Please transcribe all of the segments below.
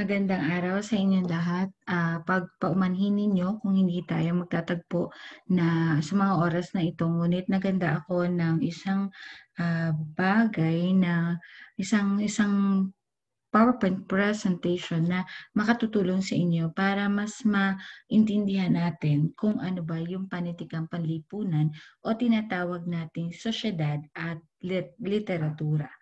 Magandang araw sa inyong lahat. Uh, ah, pagpaumanhin ninyo kung hindi tayo magtatagpo na sa mga oras na ito. Ngunit naganda ako ng isang uh, bagay na isang isang PowerPoint presentation na makatutulong sa inyo para mas maintindihan natin kung ano ba yung panitikang panlipunan o tinatawag nating sosyedad at lit- literatura.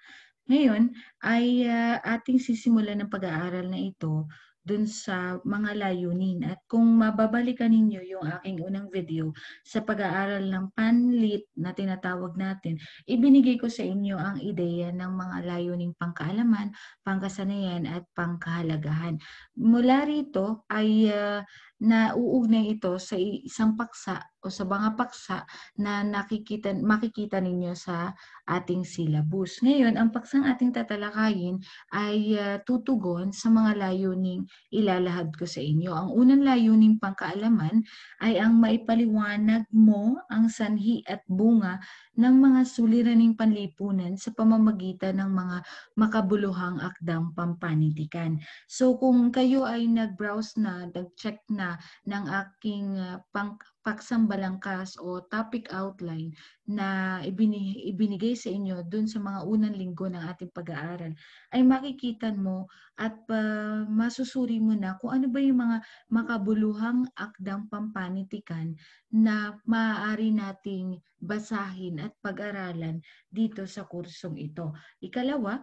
Ngayon ay uh, ating sisimulan ng pag-aaral na ito dun sa mga layunin. At kung mababalikan ninyo yung aking unang video sa pag-aaral ng panlit na tinatawag natin, ibinigay ko sa inyo ang ideya ng mga layuning pangkaalaman, pangkasanayan at pangkahalagahan. Mula rito ay uh, na uugnay ito sa isang paksa o sa mga paksa na nakikita, makikita ninyo sa ating syllabus. Ngayon, ang paksang ating tatalakayin ay uh, tutugon sa mga layuning ilalahad ko sa inyo. Ang unang layuning pangkaalaman ay ang maipaliwanag mo ang sanhi at bunga ng mga suliraning panlipunan sa pamamagitan ng mga makabuluhang akdang pampanitikan. So kung kayo ay nag-browse na, nag-check na ng aking uh, pang, paksambalangkas o topic outline na ibini, ibinigay sa inyo dun sa mga unang linggo ng ating pag-aaral ay makikitan mo at uh, masusuri mo na kung ano ba yung mga makabuluhang akdang pampanitikan na maaari nating basahin at pag-aralan dito sa kursong ito. Ikalawa,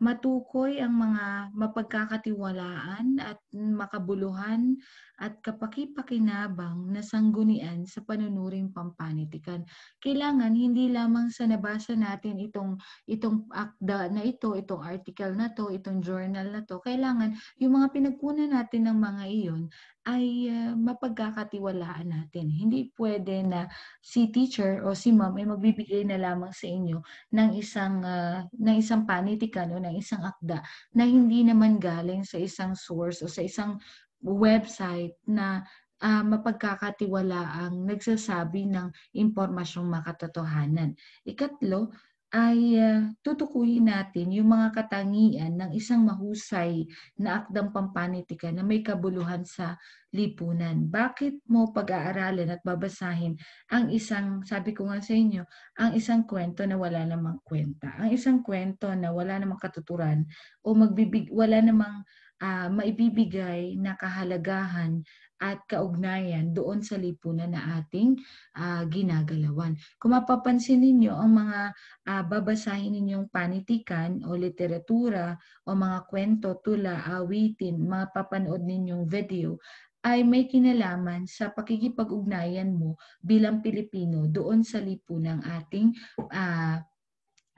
matukoy ang mga mapagkakatiwalaan at makabuluhan at kapakipakinabang na sanggunian sa panunuring pampanitikan. Kailangan hindi lamang sa nabasa natin itong itong akda na ito, itong article na to, itong journal na to, kailangan yung mga pinagkunan natin ng mga iyon ay uh, mapagkakatiwalaan natin. Hindi pwede na si teacher o si ma'am ay magbibigay na lamang sa inyo ng isang uh, ng isang panitikan o ng isang akda na hindi naman galing sa isang source o sa isang website na uh, mapagkakatiwalaang nagsasabi ng impormasyong makatotohanan. Ikatlo, ay uh, tutukuyin natin yung mga katangian ng isang mahusay na akdang pampanitikan na may kabuluhan sa lipunan. Bakit mo pag-aaralan at babasahin ang isang, sabi ko nga sa inyo, ang isang kwento na wala namang kwenta, ang isang kwento na wala namang katuturan o magbibig, wala namang uh, maibibigay na kahalagahan at kaugnayan doon sa lipunan na ating uh, ginagalawan. Kung mapapansin ninyo, ang mga uh, babasahin ninyong panitikan o literatura o mga kwento, tula, awitin, mapapanood ninyong video, ay may kinalaman sa pakikipag-ugnayan mo bilang Pilipino doon sa lipunan ng ating uh,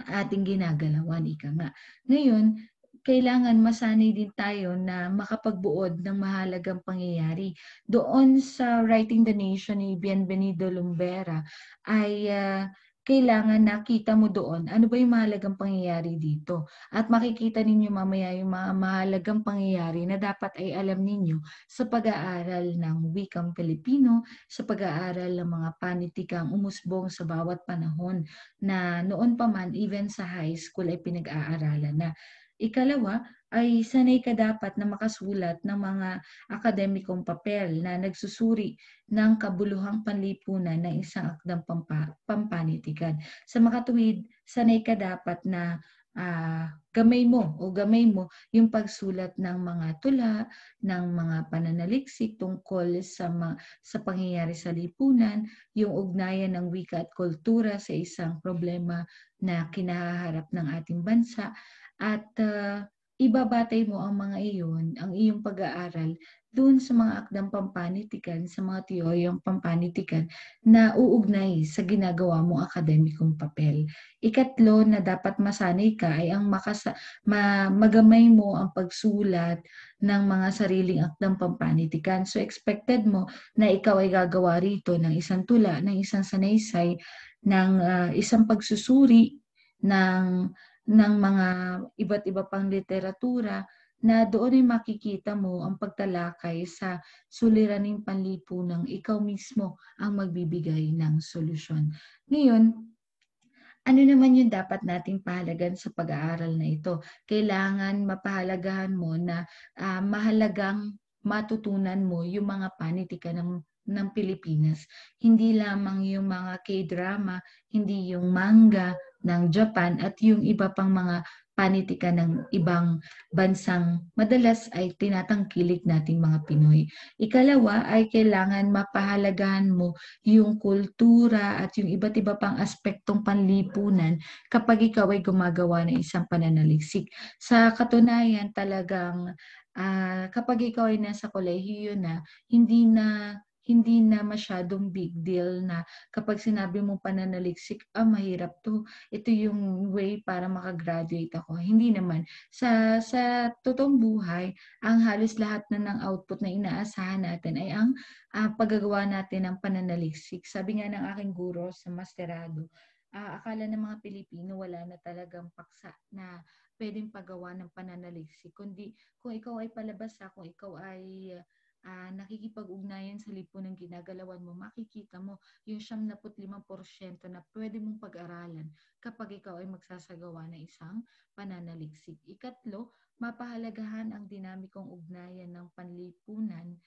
ating ginagalawan, ika nga. Ngayon, kailangan masanay din tayo na makapagbuod ng mahalagang pangyayari. Doon sa Writing the Nation ni Bienvenido Lumbera ay uh, kailangan nakita mo doon ano ba yung mahalagang pangyayari dito. At makikita ninyo mamaya yung mga mahalagang pangyayari na dapat ay alam ninyo sa pag-aaral ng wikang Pilipino, sa pag-aaral ng mga panitikang umusbong sa bawat panahon na noon pa man even sa high school ay pinag-aaralan na. Ikalawa, ay sanay ka dapat na makasulat ng mga akademikong papel na nagsusuri ng kabuluhang panlipunan ng isang akdang pampa, pampanitikan. Sa makatuwid, sanay ka dapat na uh, gamay mo o gamay mo yung pagsulat ng mga tula, ng mga pananaliksik tungkol sa, ma- sa pangyayari sa lipunan, yung ugnayan ng wika at kultura sa isang problema na kinaharap ng ating bansa, at uh, ibabatay mo ang mga iyon, ang iyong pag-aaral, doon sa mga akdang pampanitikan, sa mga teoryang pampanitikan na uugnay sa ginagawa mong akademikong papel. Ikatlo na dapat masanay ka ay ang makasa- ma- magamay mo ang pagsulat ng mga sariling akdang pampanitikan. So expected mo na ikaw ay gagawa rito ng isang tula, ng isang sanaysay, ng uh, isang pagsusuri ng ng mga iba't iba pang literatura na doon ay makikita mo ang pagtalakay sa suliraning panlipunang ikaw mismo ang magbibigay ng solusyon. Ngayon, ano naman yung dapat nating pahalagan sa pag-aaral na ito? Kailangan mapahalagahan mo na uh, mahalagang matutunan mo yung mga panitika ng ng Pilipinas. Hindi lamang yung mga K-drama, hindi yung manga, ng Japan at yung iba pang mga panitikan ng ibang bansang madalas ay tinatangkilik nating mga Pinoy. Ikalawa ay kailangan mapahalagahan mo yung kultura at yung iba't iba pang aspektong panlipunan kapag ikaw ay gumagawa ng isang pananaliksik. Sa katunayan talagang uh, kapag ikaw ay nasa kolehiyo na, hindi na hindi na masyadong big deal na kapag sinabi mo pananaliksik, ah, mahirap to. Ito yung way para makagraduate ako. Hindi naman. Sa, sa totoong buhay, ang halos lahat na ng output na inaasahan natin ay ang uh, paggagawa natin ng pananaliksik. Sabi nga ng aking guro sa masterado, uh, akala ng mga Pilipino wala na talagang paksa na pwedeng paggawa ng pananaliksik. Kundi kung ikaw ay palabas, ah, kung ikaw ay uh, uh, nakikipag-ugnayan sa lipunan ng ginagalawan mo, makikita mo yung 75% na pwede mong pag-aralan kapag ikaw ay magsasagawa ng isang pananaliksik. Ikatlo, mapahalagahan ang dinamikong ugnayan ng panlipunan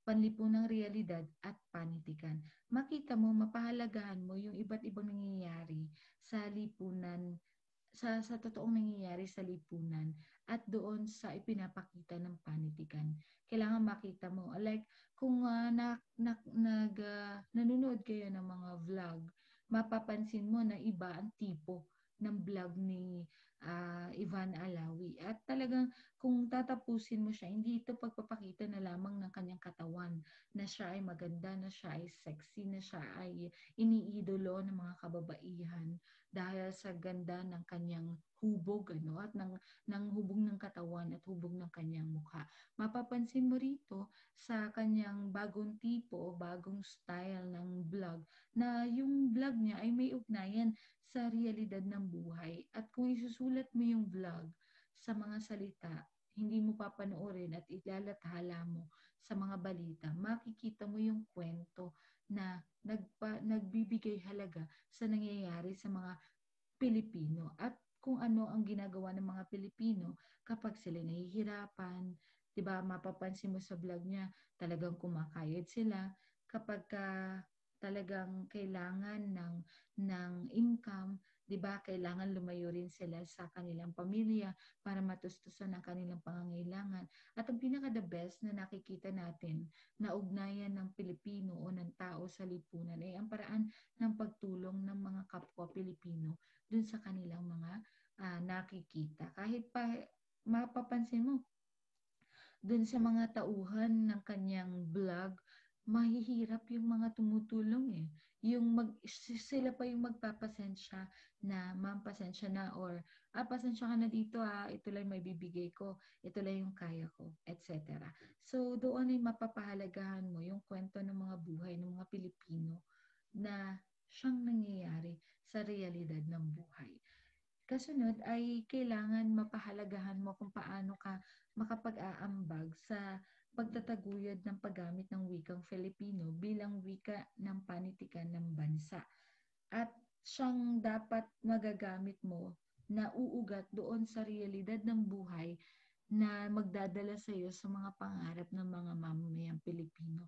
panlipunang realidad at panitikan. Makita mo, mapahalagahan mo yung iba't ibang nangyayari sa lipunan, sa, sa totoong nangyayari sa lipunan at doon sa ipinapakita ng panitikan kailangan makita mo. Like, kung uh, na, na, nag, uh, nanonood kayo ng mga vlog, mapapansin mo na iba ang tipo ng vlog ni uh, Ivan Alawi. At talagang kung tatapusin mo siya, hindi ito pagpapakita na lamang ng kanyang katawan na siya ay maganda, na siya ay sexy, na siya ay iniidolo ng mga kababaihan dahil sa ganda ng kanyang hubog ano at ng ng hubog ng katawan at hubog ng kanyang mukha. Mapapansin mo rito sa kanyang bagong tipo, bagong style ng vlog na yung vlog niya ay may ugnayan sa realidad ng buhay. At kung isusulat mo yung vlog sa mga salita, hindi mo papanoorin at ilalathala mo sa mga balita, makikita mo yung kwento na nagpa, nagbibigay halaga sa nangyayari sa mga Pilipino at kung ano ang ginagawa ng mga Pilipino kapag sila nahihirapan. Diba, mapapansin mo sa vlog niya, talagang kumakayod sila. Kapag ka talagang kailangan ng, ng income, 'di ba? Kailangan lumayo rin sila sa kanilang pamilya para matustusan ang kanilang pangangailangan. At ang pinaka the best na nakikita natin na ugnayan ng Pilipino o ng tao sa lipunan ay ang paraan ng pagtulong ng mga kapwa Pilipino dun sa kanilang mga uh, nakikita. Kahit pa mapapansin mo dun sa mga tauhan ng kanyang blog, mahihirap yung mga tumutulong eh yung mag, sila pa yung magpapasensya na, ma'am, pasensya na, or, ah, pasensya ka na dito, ah, ito lang may bibigay ko, ito lang yung kaya ko, etc. So, doon ay mapapahalagahan mo yung kwento ng mga buhay ng mga Pilipino na siyang nangyayari sa realidad ng buhay. Kasunod ay kailangan mapahalagahan mo kung paano ka makapag-aambag sa pagtataguyod ng paggamit ng wikang Filipino bilang wika ng panitikan ng bansa. At siyang dapat magagamit mo na uugat doon sa realidad ng buhay na magdadala sa iyo sa mga pangarap ng mga mamamayang Pilipino.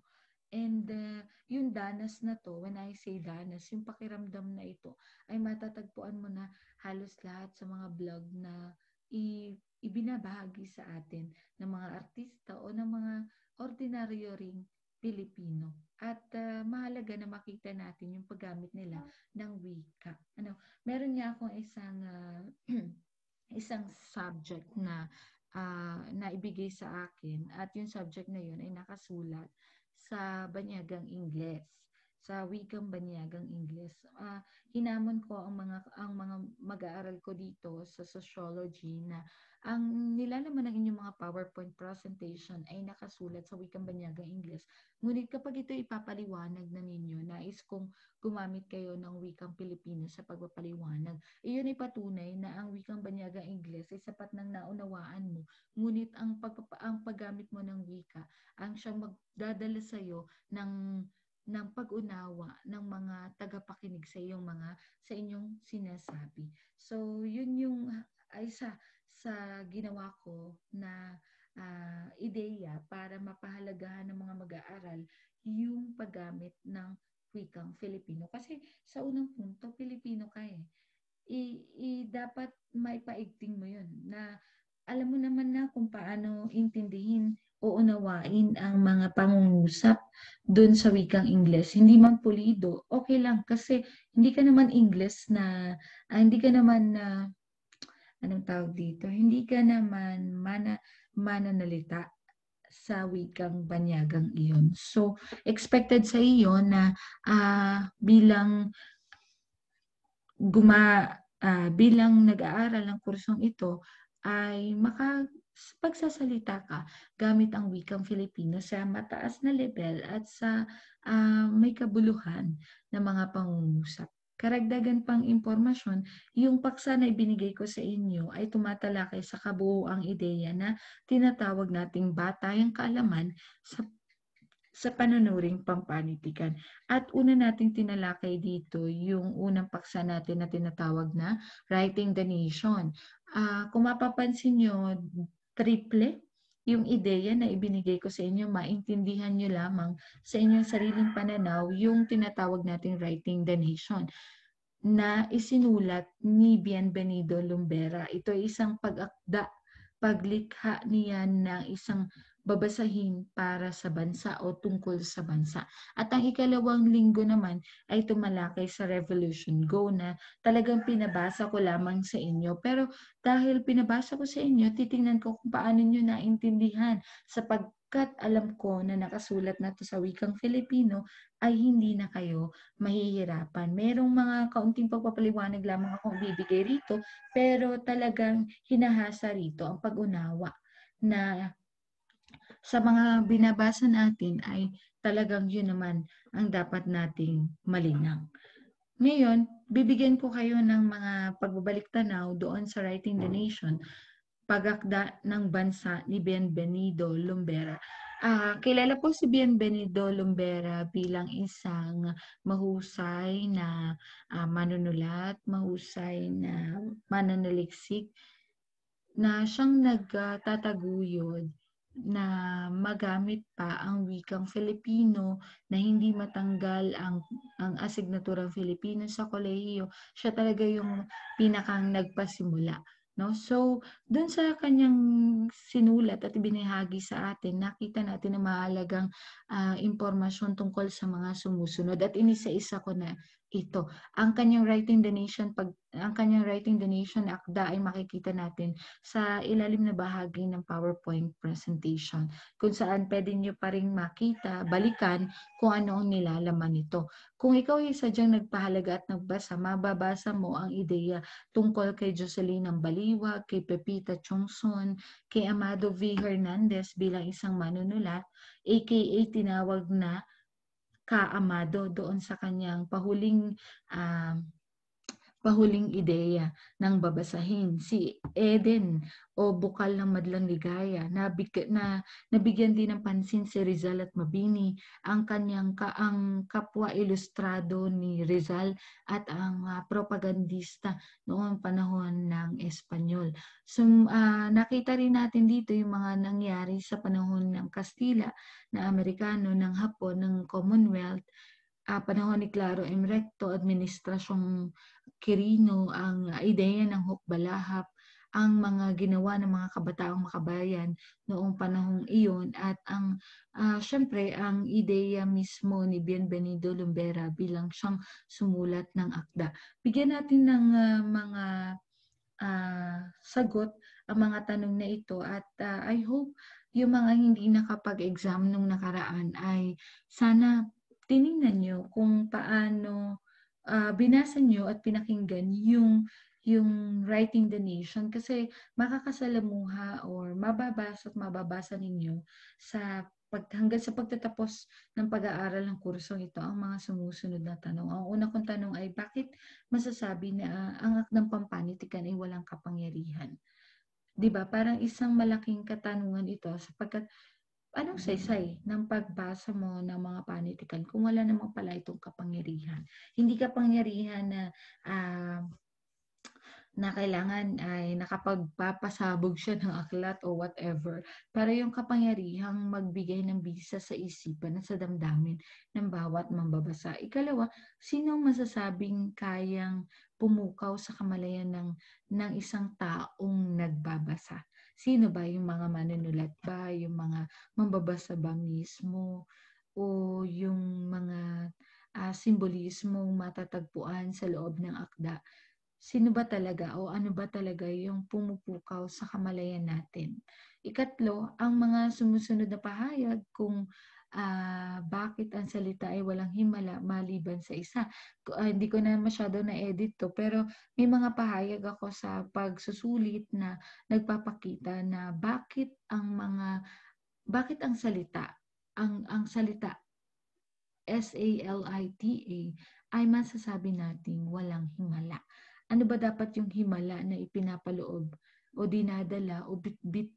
And uh, yung danas na to, when I say danas, yung pakiramdam na ito ay matatagpuan mo na halos lahat sa mga blog na i ibinabahagi sa atin ng mga artista o ng mga ordinaryo ring Pilipino. At uh, mahalaga na makita natin yung paggamit nila ng wika. Ano, meron niya akong isang uh, isang subject na uh, ah, na ibigay sa akin at yung subject na yun ay nakasulat sa banyagang Ingles sa wikang banyagang Ingles. Uh, hinamon ko ang mga ang mga mag-aaral ko dito sa sociology na ang nilalaman ng inyong mga PowerPoint presentation ay nakasulat sa wikang banyagang Ingles. Ngunit kapag ito ipapaliwanag na ninyo, nais kong gumamit kayo ng wikang Pilipino sa pagpapaliwanag. Iyon ay patunay na ang wikang banyagang Ingles ay sapat ng naunawaan mo. Ngunit ang, pag, ang paggamit mo ng wika ang siyang magdadala sa iyo ng ng pag-unawa ng mga tagapakinig sa iyong mga sa inyong sinasabi. So, yun yung ay sa sa ginawa ko na uh, ideya para mapahalagahan ng mga mag-aaral yung paggamit ng wikang Filipino. Kasi sa unang punto, Filipino ka eh. I, i dapat maipaigting mo yun na alam mo naman na kung paano intindihin uunawain ang mga pangungusap doon sa wikang Ingles. Hindi man pulido, okay lang kasi hindi ka naman Ingles na, ah, hindi ka naman na, anong tawag dito, hindi ka naman mana, mananalita sa wikang banyagang iyon. So, expected sa iyo na uh, bilang guma uh, bilang nag-aaral ng kursong ito ay maka pagsasalita ka gamit ang wikang Filipino sa mataas na level at sa uh, may kabuluhan na mga pangungusap. Karagdagan pang impormasyon, yung paksa na ibinigay ko sa inyo ay tumatalakay sa kabuoang ideya na tinatawag nating batayang kaalaman sa sa panunuring pampanitikan. At una nating tinalakay dito yung unang paksa natin na tinatawag na Writing the Nation. Uh, kung mapapansin nyo, triple yung ideya na ibinigay ko sa inyo, maintindihan nyo lamang sa inyong sariling pananaw yung tinatawag nating writing the nation na isinulat ni Bienvenido Lumbera. Ito ay isang pagakda, paglikha niya ng isang babasahin para sa bansa o tungkol sa bansa. At ang ikalawang linggo naman ay tumalakay sa Revolution Go na talagang pinabasa ko lamang sa inyo. Pero dahil pinabasa ko sa inyo, titingnan ko kung paano nyo naintindihan sapagkat alam ko na nakasulat na to sa wikang Filipino ay hindi na kayo mahihirapan. Merong mga kaunting pagpapaliwanag lamang akong bibigay rito pero talagang hinahasa rito ang pag-unawa na sa mga binabasa natin ay talagang yun naman ang dapat nating malinang. Ngayon, bibigyan ko kayo ng mga pagbabalik tanaw doon sa Writing the Nation, pagakda ng bansa ni Benvenido Lumbera. Uh, kilala po si Bienvenido Lumbera bilang isang mahusay na uh, manunulat, mahusay na mananaliksik, na siyang nagtataguyod uh, na magamit pa ang wikang Filipino na hindi matanggal ang ang asignaturang Filipino sa kolehiyo siya talaga yung pinakang nagpasimula no so doon sa kanyang sinulat at ibinahagi sa atin nakita natin na mahalagang uh, impormasyon tungkol sa mga sumusunod at inisa-isa ko na ito. Ang kanyang Writing the Nation pag ang kanyang Writing the Nation akda ay makikita natin sa ilalim na bahagi ng PowerPoint presentation kung saan pwede niyo pa ring makita, balikan kung ano ang nilalaman nito. Kung ikaw ay sadyang nagpahalaga at nagbasa, mababasa mo ang ideya tungkol kay Jocelyn ng Baliwa, kay Pepita Chungson, kay Amado V. Hernandez bilang isang manunulat, aka tinawag na kaamado doon sa kanyang pahuling uh, pahuling ideya ng babasahin. Si Eden o Bukal ng Madlang Ligaya nabig na nabigyan din ng pansin si Rizal at Mabini ang kanyang ka ang kapwa ilustrado ni Rizal at ang uh, propagandista noong panahon ng Espanyol. So uh, ah, nakita rin natin dito yung mga nangyari sa panahon ng Kastila na Amerikano ng Hapon ng Commonwealth uh, panahon ni Claro M. Recto, administrasyong Quirino ang ideya ng hukbalahap ang mga ginawa ng mga kabataang makabayan noong panahong iyon at ang uh, syempre ang ideya mismo ni Bienvenido Lumbera bilang siyang sumulat ng akda. Bigyan natin ng uh, mga uh, sagot ang mga tanong na ito at uh, I hope yung mga hindi nakapag-exam nung nakaraan ay sana tiningnan nyo kung paano uh, binasa nyo at pinakinggan yung yung writing the nation kasi makakasalamuha or mababasa at mababasa ninyo sa pag, hanggang sa pagtatapos ng pag-aaral ng kursong ito ang mga sumusunod na tanong. Ang una kong tanong ay bakit masasabi na uh, ang akdang pampanitikan ay walang kapangyarihan? 'Di ba? Parang isang malaking katanungan ito sapagkat anong mm. saysay ng pagbasa mo ng mga panitikan kung wala namang pala itong kapangyarihan? Hindi kapangyarihan na uh, na kailangan ay nakapagpapasabog siya ng aklat o whatever. Pero yung kapangyarihang magbigay ng bisa sa isipan at sa damdamin ng bawat mambabasa. Ikalawa, sino masasabing kayang pumukaw sa kamalayan ng, ng isang taong nagbabasa? Sino ba yung mga manunulat ba? Yung mga mambabasa ba mismo? O yung mga uh, simbolismong matatagpuan sa loob ng akda? Sino ba talaga o ano ba talaga yung pumupukaw sa kamalayan natin? Ikatlo, ang mga sumusunod na pahayag kung uh, bakit ang salita ay walang himala maliban sa isa. Uh, hindi ko na masyado na-edit to, pero may mga pahayag ako sa pagsusulit na nagpapakita na bakit ang mga, bakit ang salita, ang, ang salita, S-A-L-I-T-A, ay masasabi nating walang himala. Ano ba dapat yung himala na ipinapaloob o dinadala o bitbit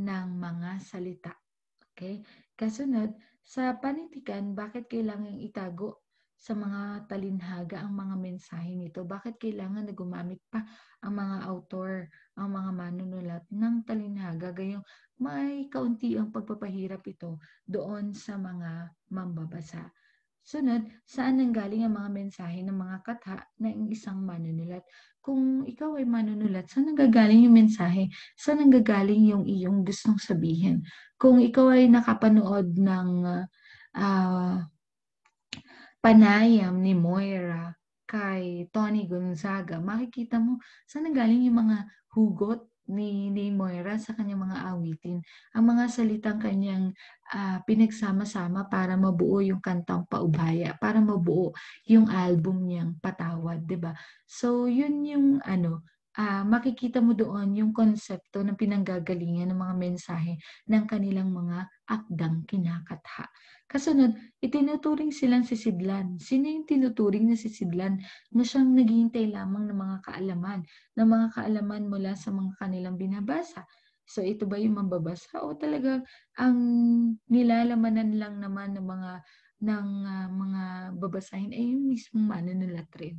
ng mga salita? Okay? Kasunod, sa panitikan, bakit kailangan itago sa mga talinhaga ang mga mensahe nito? Bakit kailangan na gumamit pa ang mga author, ang mga manunulat ng talinhaga? Gayong may kaunti ang pagpapahirap ito doon sa mga mambabasa. Sunod, saan nanggaling ang mga mensahe ng mga katha ng isang manunulat? Kung ikaw ay manunulat, saan nanggagaling yung mensahe? Saan nanggagaling yung iyong gustong sabihin? kung ikaw ay nakapanood ng uh, panayam ni Moira kay Tony Gonzaga, makikita mo saan galing yung mga hugot ni, ni Moira sa kanyang mga awitin. Ang mga salitang kanyang uh, pinagsama-sama para mabuo yung kantang paubaya, para mabuo yung album niyang patawad, 'di ba? So, yun yung ano, uh, makikita mo doon yung konsepto ng pinanggagalingan ng mga mensahe ng kanilang mga akdang kinakatha. Kasunod, itinuturing silang sisidlan. Sino yung tinuturing na sisidlan na siyang naghihintay lamang ng mga kaalaman, ng mga kaalaman mula sa mga kanilang binabasa? So ito ba yung mambabasa o talaga ang nilalamanan lang naman ng mga ng uh, mga babasahin ay yung mismong manunulat rin.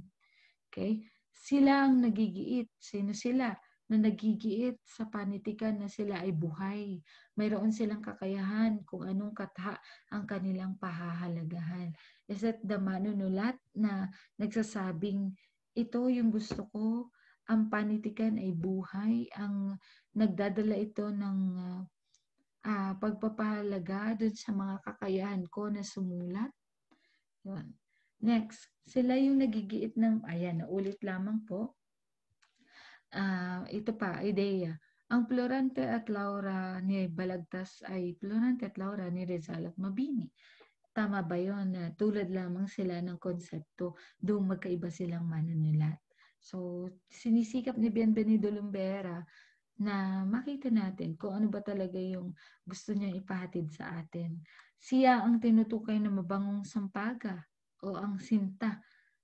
Okay? Sila ang nagigiit. Sino sila? Na nagigiit sa panitikan na sila ay buhay. Mayroon silang kakayahan kung anong katha ang kanilang pahahalagahan. Is it the manunulat na nagsasabing, ito yung gusto ko, ang panitikan ay buhay, ang nagdadala ito ng uh, uh, pagpapahalaga dun sa mga kakayahan ko na sumulat. Yun. Next, sila yung nagigiit ng, ayan, ulit lamang po. Uh, ito pa, ideya. Ang Florante at Laura ni Balagtas ay Florante at Laura ni Rizal at Mabini. Tama ba yon na tulad lamang sila ng konsepto, doon magkaiba silang manunulat. So, sinisikap ni Bienvenido Lumbera na makita natin kung ano ba talaga yung gusto niya ipahatid sa atin. Siya ang tinutukoy na mabangong sampaga o ang sinta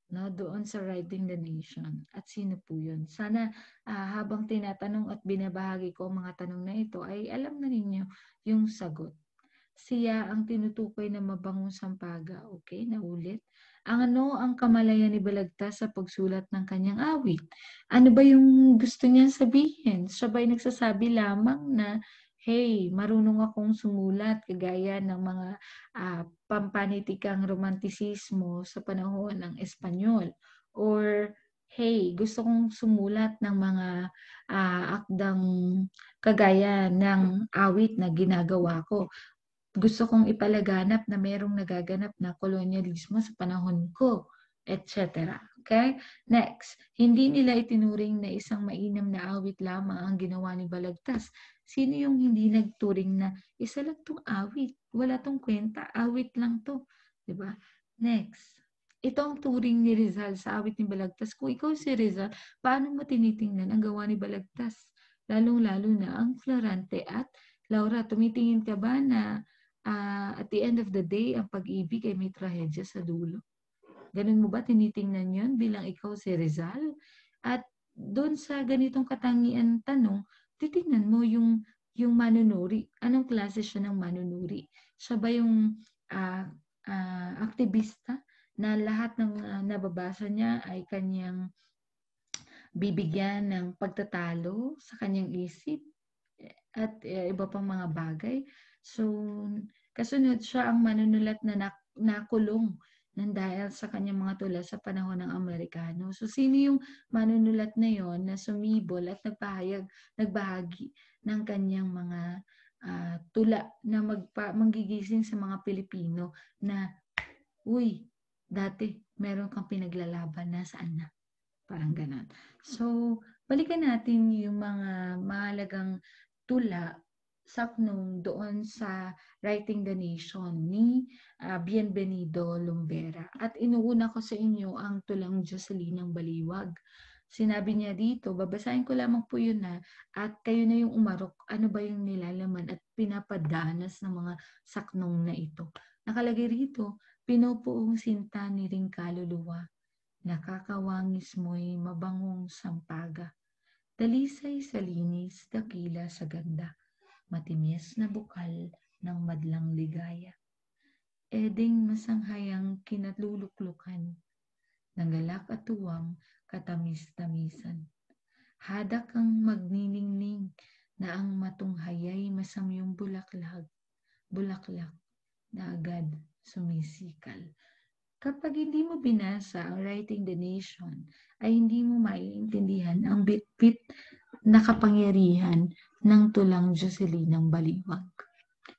no doon sa Writing the Nation. At sino po 'yun? Sana uh, habang tinatanong at binabahagi ko ang mga tanong na ito ay alam na ninyo yung sagot. Siya ang tinutukoy na mabangong sampaga. Okay, naulit. Ang ano ang kamalayan ni Balagtas sa pagsulat ng kanyang awit? Ano ba yung gusto niyang sabihin? sabay nagsasabi lamang na hey, marunong akong sumulat kagaya ng mga uh, ah, pampanitikang romantisismo sa panahon ng Espanyol. Or, hey, gusto kong sumulat ng mga uh, akdang kagaya ng awit na ginagawa ko. Gusto kong ipalaganap na mayroong nagaganap na kolonyalismo sa panahon ko, etc. Okay? Next, hindi nila itinuring na isang mainam na awit lamang ang ginawa ni Balagtas Sino yung hindi nagturing na isa lang tong awit, wala tong kwenta, awit lang to. 'Di ba? Next. Itong ang turing ni Rizal sa awit ni Balagtas. Kung ikaw si Rizal, paano mo tinitingnan ang gawa ni Balagtas? Lalong-lalo na ang Florante at Laura, tumitingin ka ba na uh, at the end of the day, ang pag-ibig ay may trahedya sa dulo? Ganun mo ba tinitingnan yon bilang ikaw si Rizal? At doon sa ganitong katangian tanong, titingnan mo yung yung manunuri. Anong klase siya ng manunuri? Siya ba yung uh, ah, uh, ah, aktivista na lahat ng uh, nababasa niya ay kanyang bibigyan ng pagtatalo sa kanyang isip eh, at uh, iba pang mga bagay. So, kasunod siya ang manunulat na nak- nakulong ng dahil sa kanyang mga tula sa panahon ng Amerikano. So sino yung manunulat na yon na sumibol at nagpahayag, nagbahagi ng kanyang mga uh, tula na magpa, manggigising sa mga Pilipino na, uy, dati meron kang pinaglalaban, na saan na? Parang ganon. So, balikan natin yung mga mahalagang tula Saknum doon sa Writing the Nation ni uh, Bienvenido Lumbera. At inuuna ko sa inyo ang tulang Jocelyn ng Baliwag. Sinabi niya dito, babasahin ko lamang po yun na at kayo na yung umarok, ano ba yung nilalaman at pinapadanas ng mga saknong na ito. Nakalagay rito, pinupuong sinta ni ring kaluluwa, nakakawangis mo'y mabangong sampaga, dalisay sa linis, dakila sa ganda matimis na bukal ng madlang ligaya. Eding masanghayang kinatluluklukan, ng galak at tuwang katamis-tamisan. Hadak ang magniningning na ang matunghayay masamyong bulaklak, bulaklak na agad sumisikal. Kapag hindi mo binasa ang Writing the Nation, ay hindi mo maiintindihan ang bitbit na kapangyarihan ng tulang Jocelyn ng Baliwag.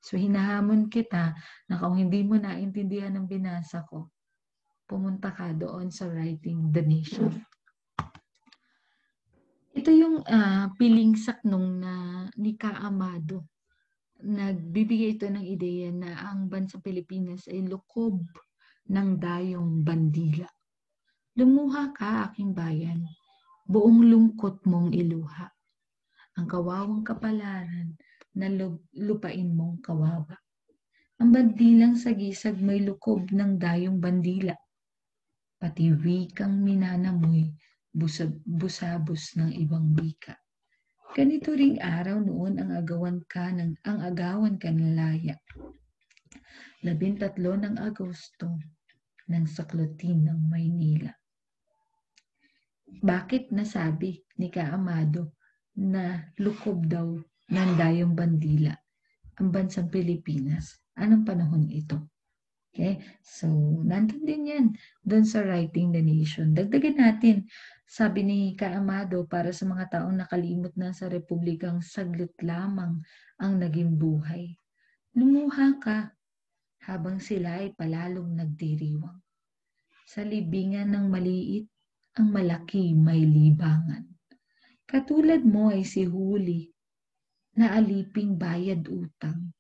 So hinahamon kita na kung hindi mo naintindihan ang binasa ko, pumunta ka doon sa writing The Nation. Ito yung uh, piling saknong na ni Kaamado. Nagbibigay ito ng ideya na ang bansa Pilipinas ay lukob ng dayong bandila. Lumuha ka, aking bayan, buong lungkot mong iluha ang kawawang kapalaran na lupain mong kawawa. Ang bandilang sagisag may lukob ng dayong bandila. Pati wikang minanamoy, busab, busabos ng ibang wika. Ganito ring araw noon ang agawan ka ng ang agawan ka ng laya. Labintatlo ng Agosto ng saklutin ng Maynila. Bakit nasabi ni Kaamado na lukob daw ng dayong bandila ang bansang Pilipinas. Anong panahon ito? Okay? So, nandun din yan doon sa Writing the Nation. Dagdagan natin, sabi ni Kaamado, para sa mga taong nakalimot na sa Republikang saglit lamang ang naging buhay. Lumuha ka habang sila ay palalong nagdiriwang. Sa libingan ng maliit, ang malaki may libangan. Katulad mo ay si Huli na aliping bayad utang.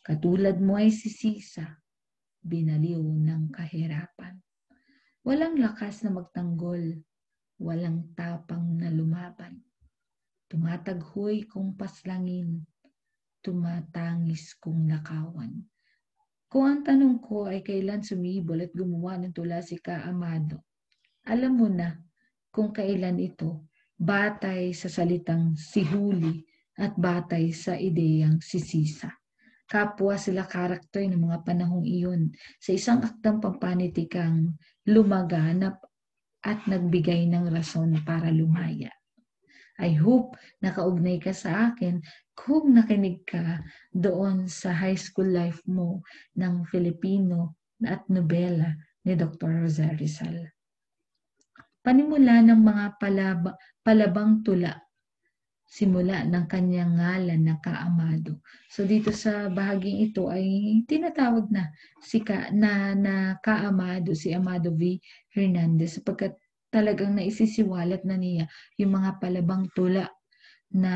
Katulad mo ay si Sisa, binaliw ng kahirapan. Walang lakas na magtanggol, walang tapang na lumaban. Tumataghoy kung paslangin, tumatangis kung nakawan. Kung ang tanong ko ay kailan sumibol at gumawa ng tula si Kaamado, alam mo na kung kailan ito batay sa salitang sihuli at batay sa ideyang sisisa. Kapwa sila karakter ng mga panahong iyon sa isang aktang pampanitikang lumaganap at nagbigay ng rason para lumaya. I hope nakaugnay ka sa akin kung nakinig ka doon sa high school life mo ng Filipino at nobela ni Dr. Rosa Rizal panimula ng mga palaba, palabang tula simula ng kanyang ngalan na kaamado. So dito sa bahaging ito ay tinatawag na si ka, na, na kaamado si Amado V. Hernandez sapagkat talagang naisisiwalat na niya yung mga palabang tula na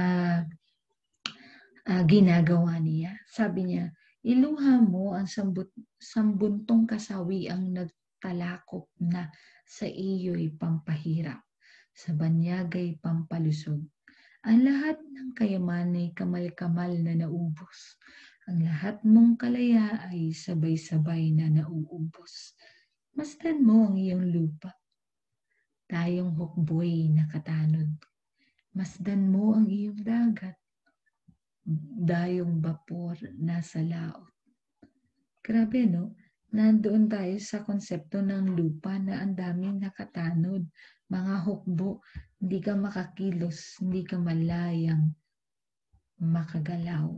uh, ginagawa niya. Sabi niya, iluha mo ang sambut, sambuntong kasawi ang nagtalakop na sa iyo'y pampahirap, sa banyagay pampalusog. Ang lahat ng kayaman ay kamal-kamal na naubos. Ang lahat mong kalaya ay sabay-sabay na nauubos. Masdan mo ang iyong lupa. Tayong hukboy na katanod. Masdan mo ang iyong dagat. Dayong bapor nasa laot. Grabe, no? nandoon tayo sa konsepto ng lupa na ang daming nakatanod, mga hukbo, hindi ka makakilos, hindi ka malayang makagalaw.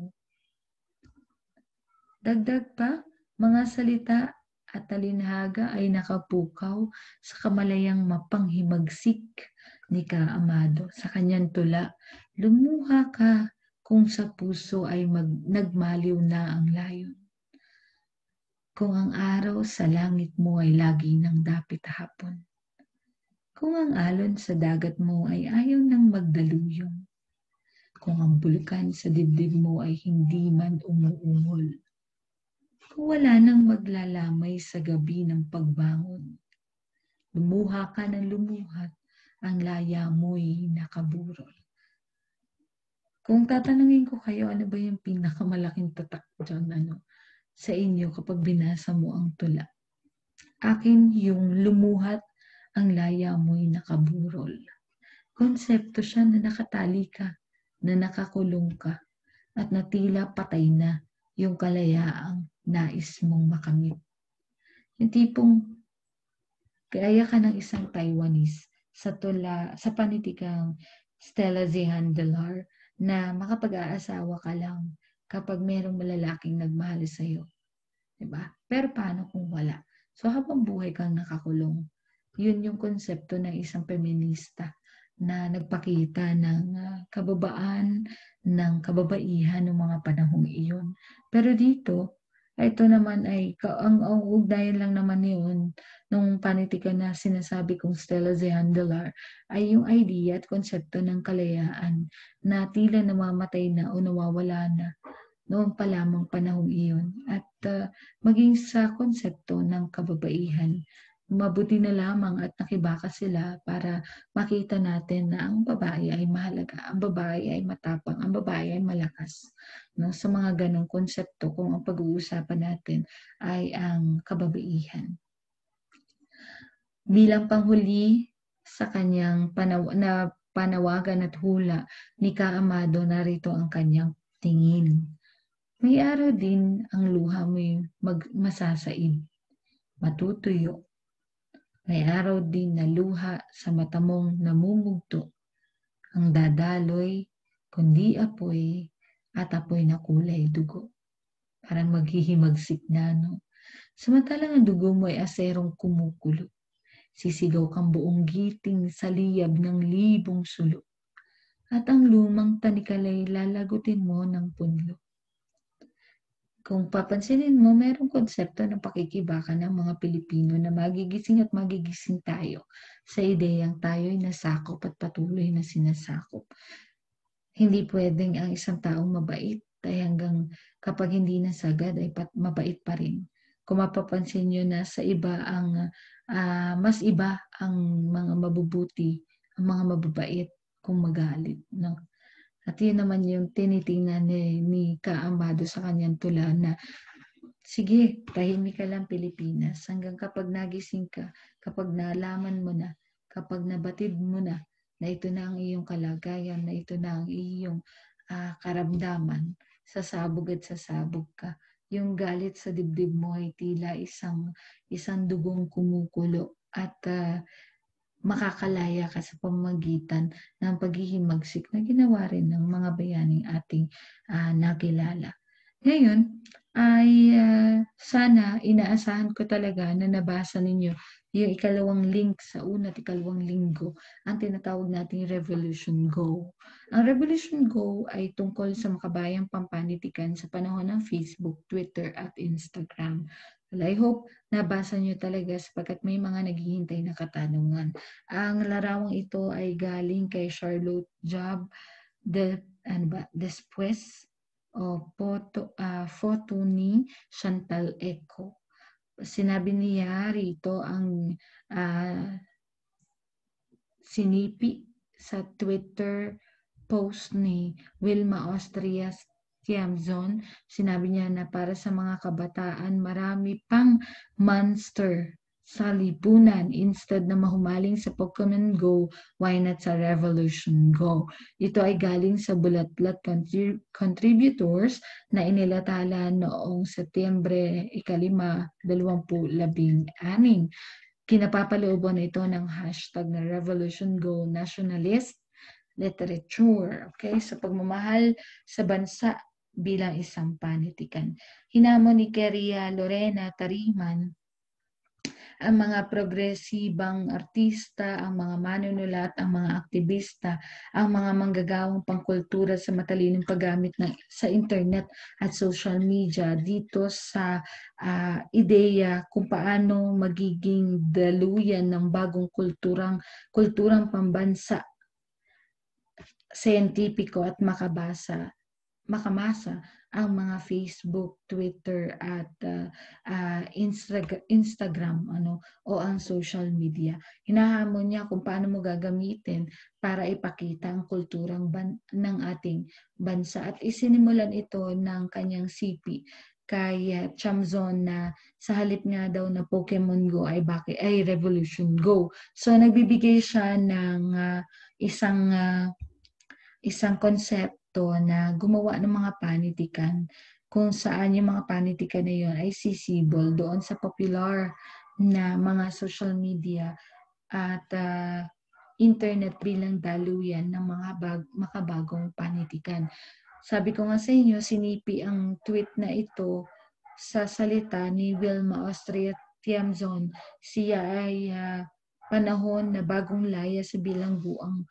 Dagdag pa, mga salita at talinhaga ay nakapukaw sa kamalayang mapanghimagsik ni Ka Amado sa kanyang tula. Lumuha ka kung sa puso ay mag, nagmaliw na ang layon. Kung ang araw sa langit mo ay lagi ng dapit hapon, kung ang alon sa dagat mo ay ayaw ng magdaluyong, kung ang bulkan sa dibdib mo ay hindi man umuungol, kung wala nang maglalamay sa gabi ng pagbangon, lumuha ka ng lumuhat, ang laya mo'y nakaburol. Kung tatanungin ko kayo, ano ba yung pinakamalaking tatak dyan, ano, sa inyo kapag binasa mo ang tula. Akin yung lumuhat ang laya mo'y nakaburol. Konsepto siya na nakatali ka, na nakakulong ka, at natila patay na yung kalayaang nais mong makamit. Yung tipong kaya ka ng isang Taiwanese sa tula, sa panitikang Stella Zihandelar na makapag-aasawa ka lang kapag merong malalaking nagmahal sa sa'yo. Diba? Pero paano kung wala? So habang buhay kang nakakulong, yun yung konsepto ng isang feminista na nagpakita ng ah, kababaan, ng kababaihan ng mga panahong iyon. Pero dito, ito naman ay ang, ang ugnayan lang naman yun nung panitikan na sinasabi kong Stella Zehandelar ay yung idea at konsepto ng kalayaan na tila namamatay na o nawawala na noong pa lamang panahong iyon at uh, maging sa konsepto ng kababaihan. Mabuti na lamang at nakibaka sila para makita natin na ang babae ay mahalaga, ang babae ay matapang, ang babae ay malakas. No? Sa mga ganong konsepto kung ang pag-uusapan natin ay ang kababaihan. Bilang panghuli sa kanyang panaw- na panawagan at hula ni Kaamado narito ang kanyang tingin may araw din ang luha mo'y mag- masasaim, matutuyo. May araw din na luha sa mata mong namumugto, ang dadaloy, kundi apoy, at apoy na kulay dugo. Parang maghihimagsik na, no? Samantalang ang dugo mo ay aserong kumukulo. Sisigaw kang buong giting sa liyab ng libong sulok. At ang lumang tanikalay lalagutin mo ng punlo. Kung papansinin mo, merong konsepto ng pakikibaka ng mga Pilipino na magigising at magigising tayo sa ideyang tayo'y nasakop at patuloy na sinasakop. Hindi pwedeng ang isang taong mabait ay hanggang kapag hindi nasagad ay pat, mabait pa rin. Kung mapapansin nyo na sa iba ang, uh, mas iba ang mga mabubuti, ang mga mababait kung magalit ng at yun naman yung tinitingnan ni, ni Kaamado sa kanyang tula na sige, tahimik ka lang Pilipinas hanggang kapag nagising ka, kapag nalaman mo na, kapag nabatid mo na na ito na ang iyong kalagayan, na ito na ang iyong uh, karamdaman, sasabog at sasabog ka. Yung galit sa dibdib mo ay tila isang isang dugong kumukulo at uh, makakalaya ka sa pamagitan ng paghihimagsik na ginawa rin ng mga bayaning ating uh, nakilala. Ngayon, ay uh, sana inaasahan ko talaga na nabasa ninyo yung ikalawang link sa una at ikalawang linggo, ang tinatawag nating Revolution Go. Ang Revolution Go ay tungkol sa makabayang pampanitikan sa panahon ng Facebook, Twitter at Instagram. Well, I hope nabasa nyo talaga sapagkat may mga naghihintay na katanungan. Ang larawang ito ay galing kay Charlotte Job de, ano ba, Despues o Poto, uh, ah, photo ni Chantal Eco. Sinabi niya rito ang uh, sinipi sa Twitter post ni Wilma Austrias Kiamzon, sinabi niya na para sa mga kabataan, marami pang monster sa lipunan instead na mahumaling sa Pokemon Go, why not sa Revolution Go? Ito ay galing sa bulatlat contributors na inilatala noong Setyembre 5, 2016. Kinapapalooban ito ng hashtag na Revolution Go Nationalist Literature. Okay? So pagmamahal sa bansa bilang isang panitikan. Hinamon ni Keria Lorena Tariman ang mga progresibang artista, ang mga manunulat, ang mga aktivista, ang mga manggagawang pangkultura sa matalinong paggamit ng, sa internet at social media dito sa uh, ideya kung paano magiging daluyan ng bagong kulturang kulturang pambansa sentipiko at makabasa makamasa ang mga Facebook, Twitter at uh, ah, uh, ah, Instagram, Instagram ano o ang social media. Hinahamon niya kung paano mo gagamitin para ipakita ang kulturang ban- ng ating bansa at isinimulan ito ng kanyang CP kay ah, Chamzon na sa halip nga daw na Pokemon Go ay bakit ay Revolution Go. So nagbibigay siya ng uh, isang uh, isang concept epekto na gumawa ng mga panitikan kung saan yung mga panitikan na yun ay sisibol doon sa popular na mga social media at uh, internet bilang daluyan ng mga bag, makabagong panitikan. Sabi ko nga sa inyo, sinipi ang tweet na ito sa salita ni Wilma Austria Tiamzon. Siya ay uh, panahon na bagong laya sa bilangguang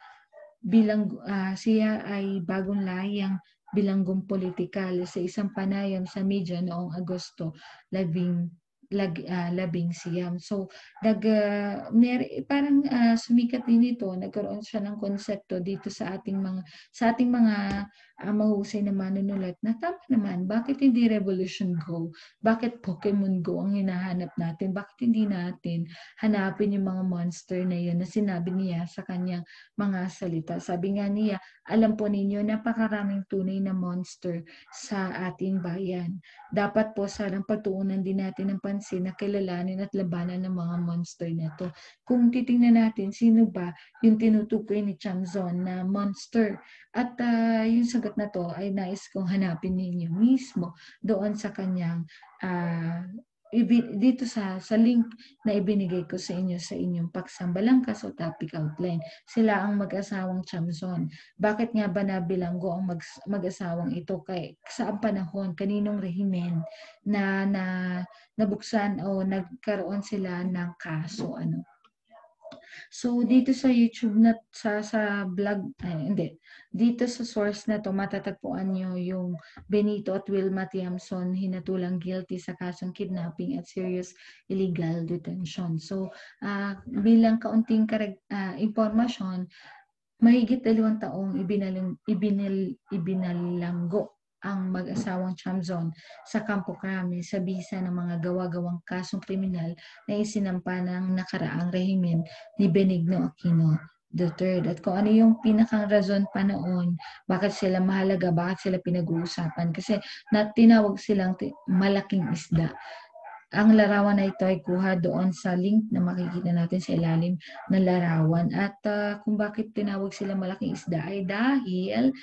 bilang uh, siya ay bagong layang bilanggong politikal sa isang panayam sa media noong Agosto labing lag, uh, labing siyam. So, nag, uh, mer, parang uh, sumikat din ito, nagkaroon siya ng konsepto dito sa ating mga sa ating mga ang mahusay na manunulat na tama naman, bakit hindi Revolution Go? Bakit Pokemon Go ang hinahanap natin? Bakit hindi natin hanapin yung mga monster na yun na sinabi niya sa kanyang mga salita? Sabi nga niya, alam po ninyo, napakaraming tunay na monster sa ating bayan. Dapat po sarang patuunan din natin ng pansin na kilalanin at labanan ng mga monster na to. Kung titingnan natin, sino ba yung tinutukoy ni Changzon na monster? At uh, yung sa sagot na to ay nais kong hanapin ninyo mismo doon sa kanyang uh, dito sa sa link na ibinigay ko sa inyo sa inyong pagsambalangkas o topic outline. Sila ang mag-asawang Chamson. Bakit nga ba nabilanggo ang mag, asawang ito kay sa panahon kaninong rehimen na na nabuksan o nagkaroon sila ng kaso ano? So, dito sa YouTube na, sa, sa vlog, eh, hindi, dito sa source na to, matatagpuan niyo yung Benito at Wilma Tiamson hinatulang guilty sa kasong kidnapping at serious illegal detention. So, uh, bilang kaunting karag, uh, impormasyon, mahigit dalawang taong ibinal, ibinal, ibinalanggo ang mag-asawang Chamzon sa Campo Crame sa bisa ng mga gawa-gawang kasong kriminal na isinampa ng nakaraang rehimen ni Benigno Aquino III. At kung ano yung pinakang rason pa noon, bakit sila mahalaga, bakit sila pinag-uusapan. Kasi natinawag silang malaking isda. Ang larawan na ito ay kuha doon sa link na makikita natin sa ilalim ng larawan. At uh, kung bakit tinawag sila malaking isda ay dahil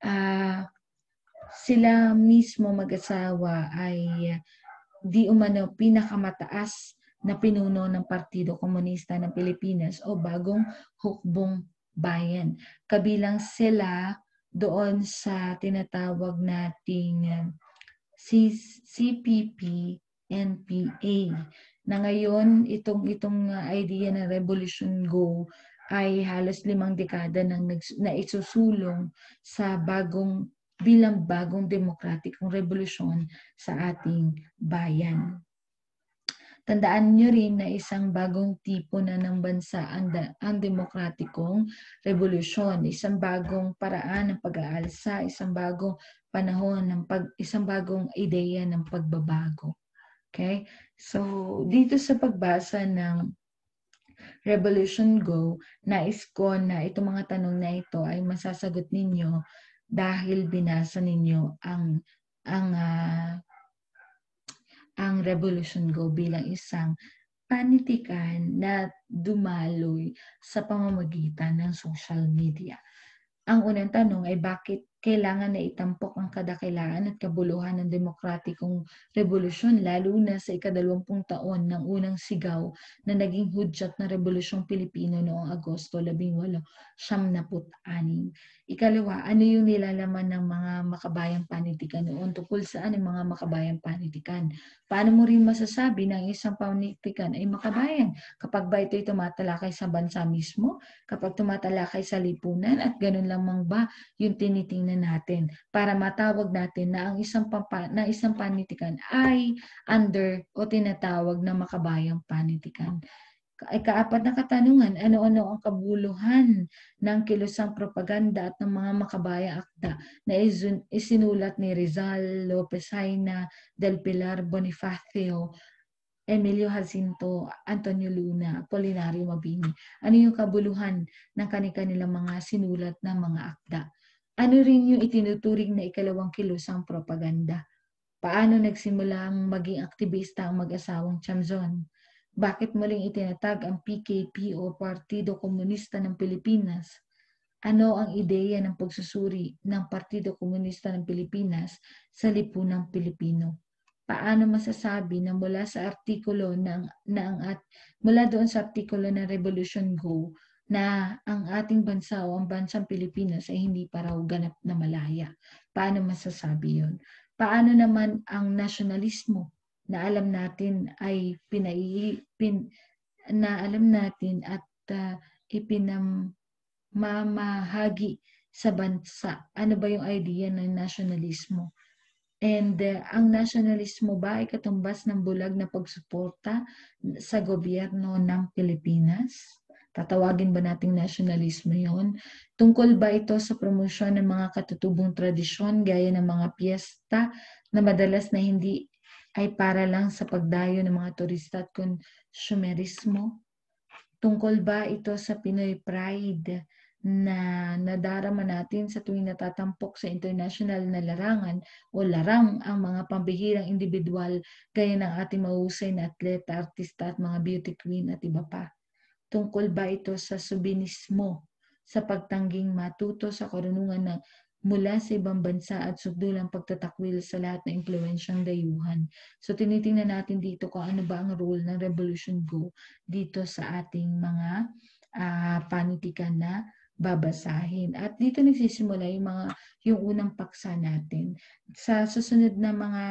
uh, sila mismo mag-asawa ay uh, di umano pinakamataas na pinuno ng Partido Komunista ng Pilipinas o bagong hukbong bayan. Kabilang sila doon sa tinatawag nating uh, CPP NPA na ngayon itong itong uh, idea ng Revolution Go ay halos limang dekada nang na isusulong sa bagong bilang bagong demokratikong revolusyon sa ating bayan. Tandaan niyo rin na isang bagong tipo na ng bansa ang, da- ang demokratikong revolusyon, isang bagong paraan ng pag-aalsa, isang bagong panahon ng pag isang bagong ideya ng pagbabago. Okay? So dito sa pagbasa ng Revolution Go, nais ko na itong mga tanong na ito ay masasagot ninyo dahil binasa ninyo ang ang uh, ang Revolution Go bilang isang panitikan na dumaloy sa pamamagitan ng social media. Ang unang tanong ay bakit kailangan na itampok ang kadakilaan at kabuluhan ng demokratikong revolusyon lalo na sa ikadalawampung taon ng unang sigaw na naging hudyat na Rebolusyong Pilipino noong Agosto 18, 76. Ikalawa, ano yung nilalaman ng mga makabayang panitikan noon tungkol saan ang mga makabayang panitikan? Paano mo rin masasabi na isang panitikan ay makabayan kapag ba ito'y tumatalakay sa bansa mismo, kapag tumatalakay sa lipunan at ganun lamang ba yung tinitingnan kukunin natin para matawag natin na ang isang pampa, na isang panitikan ay under o tinatawag na makabayang panitikan. Ikaapat na katanungan, ano-ano ang kabuluhan ng kilusang propaganda at ng mga makabayang akta na isinulat ni Rizal, Lopez Haina, Del Pilar Bonifacio, Emilio Jacinto, Antonio Luna, Apolinario Mabini. Ano yung kabuluhan ng kanila mga sinulat ng mga akda? Ano rin yung itinuturing na ikalawang kilusang propaganda? Paano nagsimula ang maging aktivista ang mag-asawang Chamzon? Bakit muling itinatag ang PKP o Partido Komunista ng Pilipinas? Ano ang ideya ng pagsusuri ng Partido Komunista ng Pilipinas sa lipunang Pilipino? paano masasabi na mula sa artikulo ng na ang at mula doon sa artikulo ng Revolution Go na ang ating bansa o ang bansang Pilipinas ay hindi pa raw ganap na malaya. Paano masasabi yon? Paano naman ang nasyonalismo na alam natin ay pinai, pin, na alam natin at uh, ipinamamahagi sa bansa? Ano ba yung idea ng nasyonalismo? And uh, ang nasyonalismo ba ay katumbas ng bulag na pagsuporta sa gobyerno ng Pilipinas? Tatawagin ba nating nasyonalismo yon? Tungkol ba ito sa promosyon ng mga katutubong tradisyon gaya ng mga piyesta na madalas na hindi ay para lang sa pagdayo ng mga turista at konsumerismo? Tungkol ba ito sa Pinoy Pride na nadarama natin sa tuwing natatampok sa international na larangan o larang ang mga pambihirang individual gaya ng ating mahusay na atleta, artista at mga beauty queen at iba pa. Tungkol ba ito sa subinismo, sa pagtangging matuto sa karunungan ng mula sa ibang bansa at subdulang pagtatakwil sa lahat ng impluensyang dayuhan. So tinitingnan natin dito kung ano ba ang role ng Revolution Go dito sa ating mga uh, ah, panitikan na babasahin. At dito nagsisimula yung mga yung unang paksa natin. Sa susunod na mga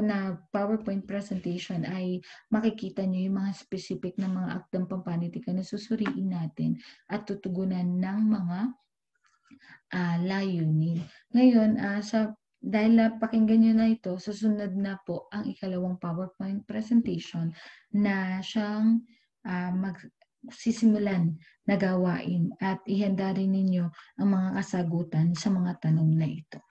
na PowerPoint presentation ay makikita nyo yung mga specific na mga aktang pampanitika na susuriin natin at tutugunan ng mga uh, layunin. Ngayon, uh, sa dahil na pakinggan nyo na ito, susunod na po ang ikalawang PowerPoint presentation na siyang uh, ah, mag sisimulan na gawain at ihanda rin ninyo ang mga kasagutan sa mga tanong na ito.